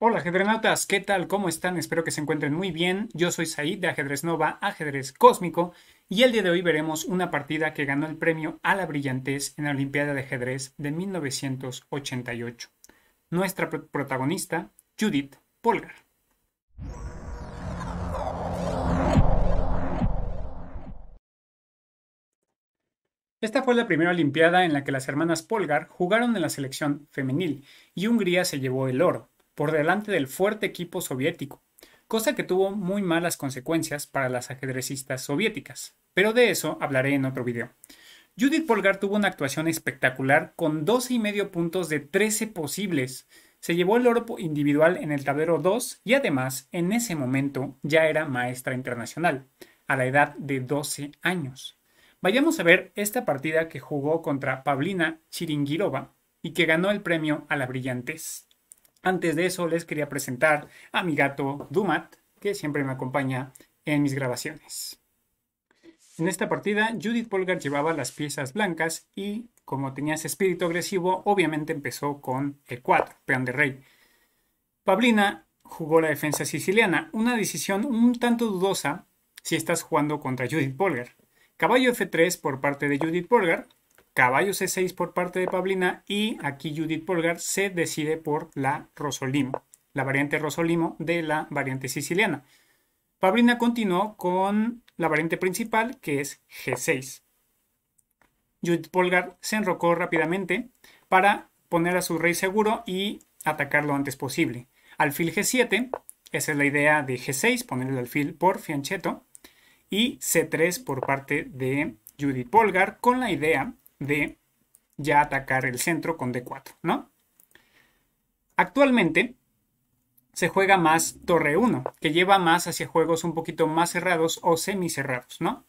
Hola ajedrenautas, ¿qué tal? ¿Cómo están? Espero que se encuentren muy bien. Yo soy Said de Ajedrez Nova, Ajedrez Cósmico, y el día de hoy veremos una partida que ganó el premio a la brillantez en la Olimpiada de Ajedrez de 1988. Nuestra protagonista, Judith Polgar. Esta fue la primera Olimpiada en la que las hermanas Polgar jugaron en la selección femenil y Hungría se llevó el oro por delante del fuerte equipo soviético, cosa que tuvo muy malas consecuencias para las ajedrecistas soviéticas, pero de eso hablaré en otro video. Judith Polgar tuvo una actuación espectacular con 12 y medio puntos de 13 posibles. Se llevó el oro individual en el tablero 2 y además en ese momento ya era maestra internacional, a la edad de 12 años. Vayamos a ver esta partida que jugó contra Pavlina Chiringirova y que ganó el premio a la brillantez. Antes de eso les quería presentar a mi gato Dumat, que siempre me acompaña en mis grabaciones. En esta partida, Judith Polgar llevaba las piezas blancas y, como tenía ese espíritu agresivo, obviamente empezó con el 4, peón de rey. Pablina jugó la defensa siciliana, una decisión un tanto dudosa si estás jugando contra Judith Polgar. Caballo F3 por parte de Judith Polgar, caballo C6 por parte de Pablina y aquí Judith Polgar se decide por la Rosolimo, la variante Rosolimo de la variante siciliana. Pablina continuó con la variante principal que es G6. Judith Polgar se enrocó rápidamente para poner a su rey seguro y atacar lo antes posible. Alfil G7, esa es la idea de G6, poner el alfil por fianchetto. Y C3 por parte de Judith Polgar con la idea de ya atacar el centro con D4, ¿no? Actualmente se juega más torre 1, que lleva más hacia juegos un poquito más cerrados o semicerrados, ¿no?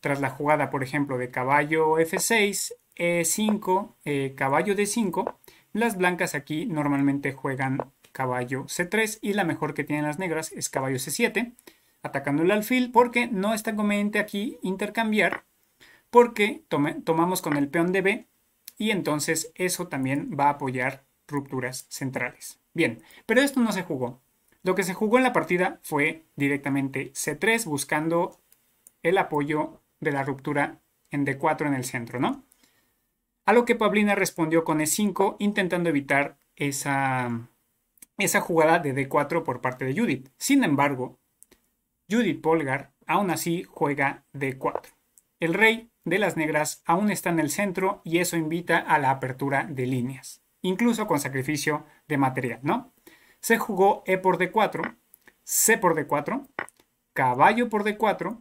Tras la jugada, por ejemplo, de caballo F6, E5, eh, caballo D5, las blancas aquí normalmente juegan caballo C3 y la mejor que tienen las negras es caballo C7, atacando el alfil porque no está conveniente aquí intercambiar porque tomamos con el peón de B y entonces eso también va a apoyar rupturas centrales. Bien, pero esto no se jugó. Lo que se jugó en la partida fue directamente C3 buscando el apoyo de la ruptura en D4 en el centro, ¿no? A lo que Pablina respondió con E5 intentando evitar esa, esa jugada de D4 por parte de Judith. Sin embargo, Judith Polgar aún así juega D4. El rey de las negras aún está en el centro y eso invita a la apertura de líneas, incluso con sacrificio de material, ¿no? Se jugó E por D4, C por D4, caballo por D4,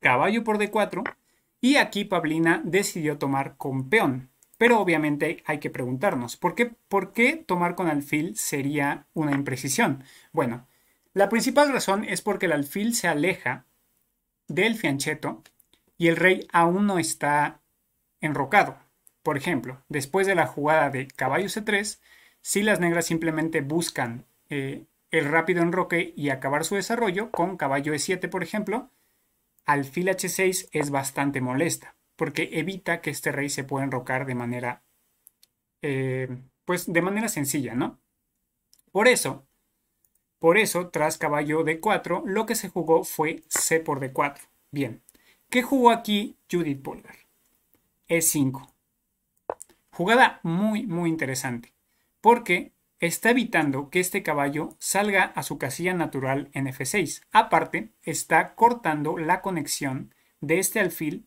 caballo por D4, y aquí Pablina decidió tomar con peón. Pero obviamente hay que preguntarnos, ¿por qué, ¿por qué tomar con alfil sería una imprecisión? Bueno, la principal razón es porque el alfil se aleja del fiancheto y el rey aún no está enrocado. Por ejemplo, después de la jugada de caballo c3, si las negras simplemente buscan eh, el rápido enroque y acabar su desarrollo con caballo e7, por ejemplo, alfil h6 es bastante molesta, porque evita que este rey se pueda enrocar de manera, eh, pues de manera sencilla, ¿no? Por eso, por eso, tras caballo d4, lo que se jugó fue c por d4. Bien, ¿Qué jugó aquí Judith Polgar? E5. Jugada muy, muy interesante, porque está evitando que este caballo salga a su casilla natural en F6. Aparte, está cortando la conexión de este alfil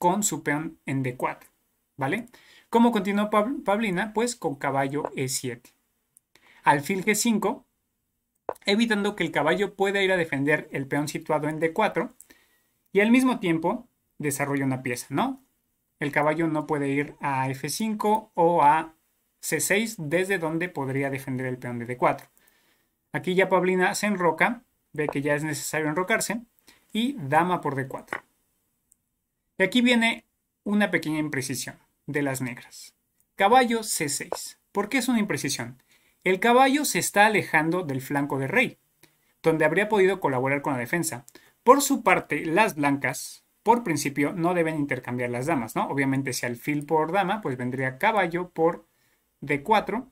con su peón en D4. ¿Vale? ¿Cómo continuó Pablina? Pues con caballo E7. Alfil G5, evitando que el caballo pueda ir a defender el peón situado en D4 y al mismo tiempo desarrolla una pieza, ¿no? El caballo no puede ir a F5 o a C6 desde donde podría defender el peón de D4. Aquí ya Paulina se enroca, ve que ya es necesario enrocarse y dama por D4. Y aquí viene una pequeña imprecisión de las negras. Caballo C6. ¿Por qué es una imprecisión? El caballo se está alejando del flanco de rey, donde habría podido colaborar con la defensa, por su parte, las blancas, por principio, no deben intercambiar las damas, ¿no? Obviamente, si alfil por dama, pues vendría caballo por d4.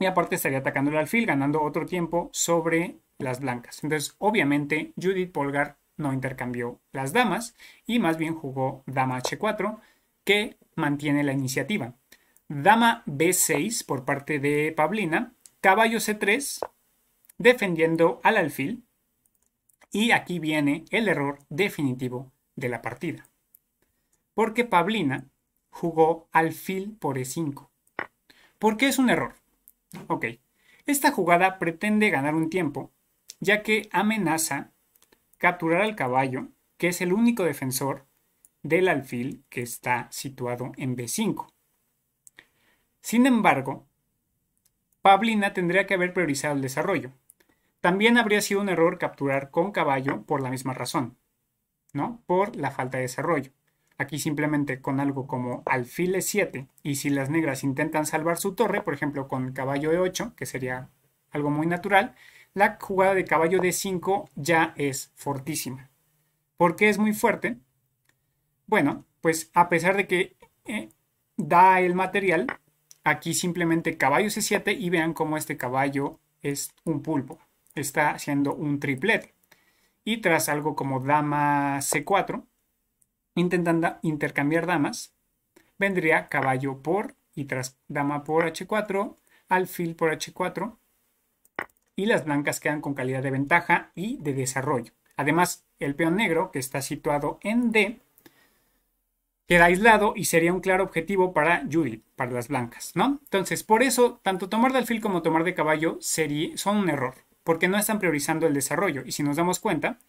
Y aparte estaría atacando el alfil, ganando otro tiempo sobre las blancas. Entonces, obviamente, Judith Polgar no intercambió las damas y más bien jugó dama h4, que mantiene la iniciativa. Dama b6 por parte de Pablina, caballo c3, defendiendo al alfil, y aquí viene el error definitivo de la partida. Porque Pablina jugó alfil por e5. ¿Por qué es un error? Ok, esta jugada pretende ganar un tiempo, ya que amenaza capturar al caballo, que es el único defensor del alfil que está situado en b5. Sin embargo, Pablina tendría que haber priorizado el desarrollo, también habría sido un error capturar con caballo por la misma razón, ¿no? Por la falta de desarrollo. Aquí simplemente con algo como alfil e7 y si las negras intentan salvar su torre, por ejemplo con caballo e8, que sería algo muy natural, la jugada de caballo d5 ya es fortísima. ¿Por qué es muy fuerte? Bueno, pues a pesar de que eh, da el material, aquí simplemente caballo c7 y vean cómo este caballo es un pulpo está haciendo un triplet. Y tras algo como dama c4, intentando intercambiar damas, vendría caballo por y tras dama por h4, alfil por h4, y las blancas quedan con calidad de ventaja y de desarrollo. Además, el peón negro, que está situado en D, queda aislado y sería un claro objetivo para Judith, para las blancas, ¿no? Entonces, por eso, tanto tomar de alfil como tomar de caballo son un error porque no están priorizando el desarrollo. Y si nos damos cuenta,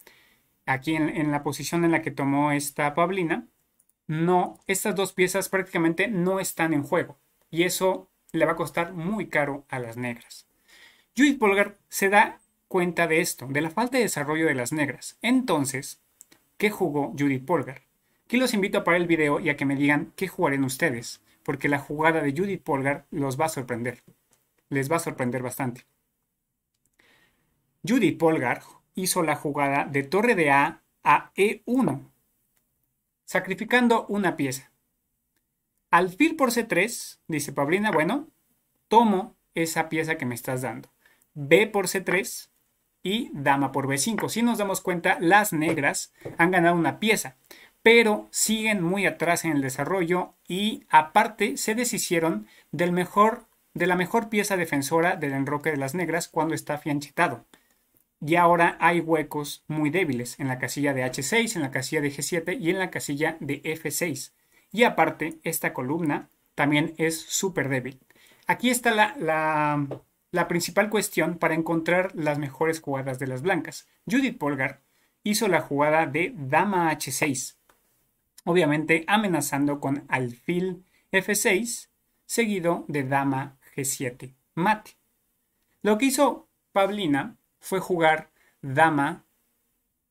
aquí en, la posición en la que tomó esta Pablina, no, estas dos piezas prácticamente no están en juego. Y eso le va a costar muy caro a las negras. Judith Polgar se da cuenta de esto, de la falta de desarrollo de las negras. Entonces, ¿qué jugó Judith Polgar? Aquí los invito a parar el video y a que me digan qué jugarán ustedes, porque la jugada de Judith Polgar los va a sorprender. Les va a sorprender bastante. Judy Polgar hizo la jugada de torre de A a E1, sacrificando una pieza. Alfil por C3, dice Pablina, bueno, tomo esa pieza que me estás dando. B por C3 y dama por B5. Si nos damos cuenta, las negras han ganado una pieza, pero siguen muy atrás en el desarrollo y aparte se deshicieron del mejor, de la mejor pieza defensora del enroque de las negras cuando está fianchetado y ahora hay huecos muy débiles en la casilla de H6, en la casilla de G7 y en la casilla de F6. Y aparte, esta columna también es súper débil. Aquí está la, principal cuestión para encontrar las mejores jugadas de las blancas. Judith Polgar hizo la jugada de Dama H6, obviamente amenazando con alfil F6, seguido de Dama G7, mate. Lo que hizo Pablina fue jugar dama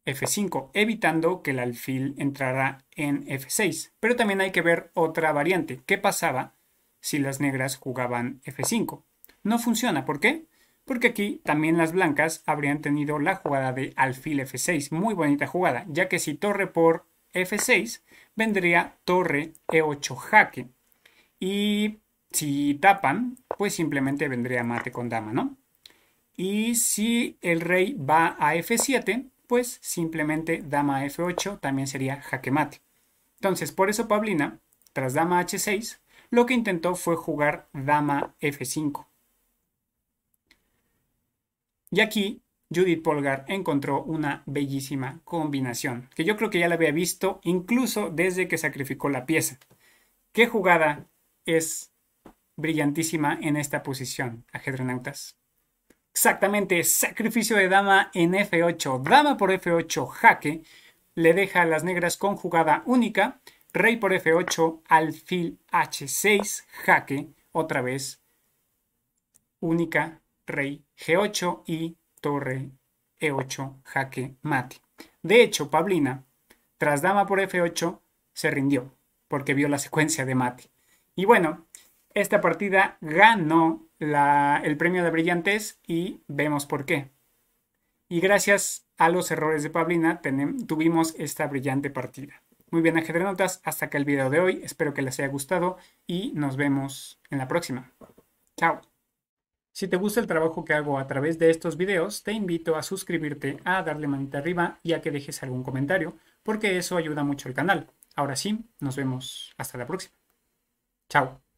f5, evitando que el alfil entrara en f6. Pero también hay que ver otra variante. ¿Qué pasaba si las negras jugaban f5? No funciona. ¿Por qué? Porque aquí también las blancas habrían tenido la jugada de alfil f6. Muy bonita jugada, ya que si torre por f6, vendría torre e8 jaque. Y si tapan, pues simplemente vendría mate con dama, ¿no? Y si el rey va a F7, pues simplemente dama F8 también sería jaque mate. Entonces, por eso Paulina, tras dama H6, lo que intentó fue jugar dama F5. Y aquí Judith Polgar encontró una bellísima combinación, que yo creo que ya la había visto incluso desde que sacrificó la pieza. ¿Qué jugada es brillantísima en esta posición, ajedrenautas. Exactamente, sacrificio de dama en F8. Dama por F8, jaque. Le deja a las negras con jugada única. Rey por F8, alfil H6, jaque. Otra vez, única, rey G8 y torre E8, jaque mate. De hecho, Pablina, tras dama por F8, se rindió porque vio la secuencia de mate. Y bueno, esta partida ganó el premio de brillantes y vemos por qué. Y gracias a los errores de Pablina tuvimos esta brillante partida. Muy bien, ajedrenotas, hasta acá el video de hoy. Espero que les haya gustado y nos vemos en la próxima. Chao. Si te gusta el trabajo que hago a través de estos videos, te invito a suscribirte, a darle manita arriba y a que dejes algún comentario, porque eso ayuda mucho al canal. Ahora sí, nos vemos hasta la próxima. Chao.